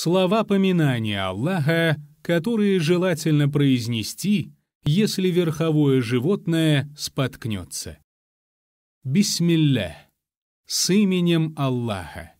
слова поминания Аллаха, которые желательно произнести, если верховое животное споткнется. Бисмилля. С именем Аллаха.